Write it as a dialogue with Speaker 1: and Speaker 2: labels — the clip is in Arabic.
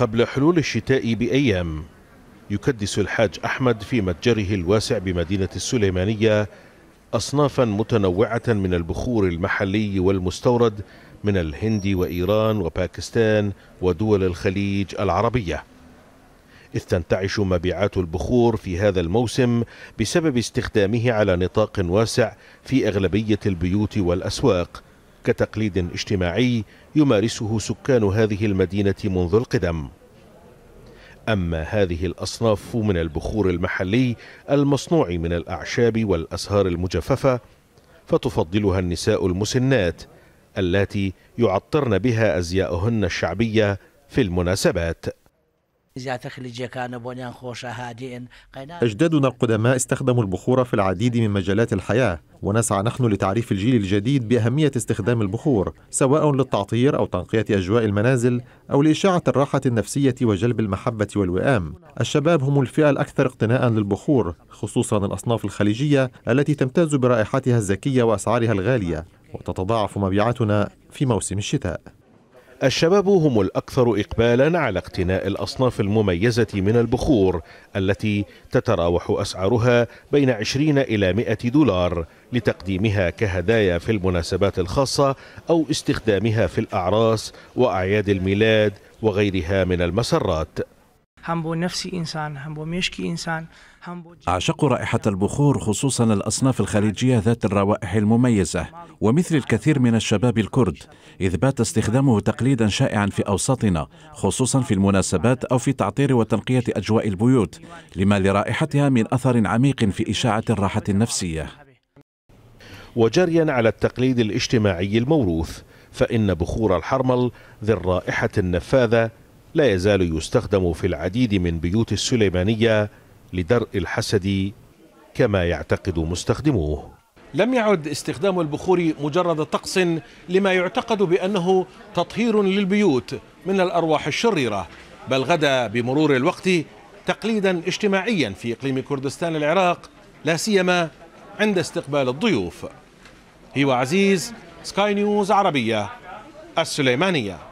Speaker 1: قبل حلول الشتاء بأيام يكدس الحاج أحمد في متجره الواسع بمدينة السليمانية أصنافا متنوعة من البخور المحلي والمستورد من الهند وإيران وباكستان ودول الخليج العربية إذ تنتعش مبيعات البخور في هذا الموسم بسبب استخدامه على نطاق واسع في أغلبية البيوت والأسواق كتقليد اجتماعي يمارسه سكان هذه المدينة منذ القدم أما هذه الأصناف من البخور المحلي المصنوع من الأعشاب والأسهار المجففة فتفضلها النساء المسنات التي يعطرن بها أزياءهن
Speaker 2: الشعبية في المناسبات أجدادنا القدماء استخدموا البخور في العديد من مجالات الحياة ونسعى نحن لتعريف الجيل الجديد بأهمية استخدام البخور سواء للتعطير أو تنقية أجواء المنازل أو لإشاعة الراحة النفسية وجلب المحبة والوئام الشباب هم الفئة الأكثر اقتناء للبخور خصوصا الأصناف الخليجية التي تمتاز برائحتها الزكية وأسعارها الغالية وتتضاعف مبيعاتنا في موسم الشتاء الشباب هم الأكثر إقبالا على اقتناء الأصناف المميزة من البخور
Speaker 1: التي تتراوح أسعارها بين 20 إلى 100 دولار لتقديمها كهدايا في المناسبات الخاصة أو استخدامها في الأعراس وأعياد
Speaker 3: الميلاد وغيرها من المسرات
Speaker 1: هم بو نفسي إنسان هم بو ميشكي إنسان هم بو
Speaker 3: أعشق رائحة البخور خصوصا الأصناف الخليجية ذات الروائح المميزة ومثل الكثير من الشباب الكرد إذ بات استخدامه تقليدا شائعا في أوساطنا خصوصا في المناسبات أو في تعطير وتنقية أجواء البيوت لما لرائحتها من أثر عميق في إشاعة الراحة النفسية
Speaker 1: وجريا على التقليد الاجتماعي الموروث فإن بخور الحرمل ذي الرائحة النفاذة لا يزال يستخدم في العديد من بيوت السليمانية لدرء الحسد كما يعتقد مستخدموه لم يعد استخدام البخور مجرد طقس لما يعتقد بأنه تطهير للبيوت من الأرواح الشريرة بل غدا بمرور الوقت تقليدا اجتماعيا في إقليم كردستان العراق لا سيما عند استقبال الضيوف هي عزيز سكاي نيوز عربية السليمانيه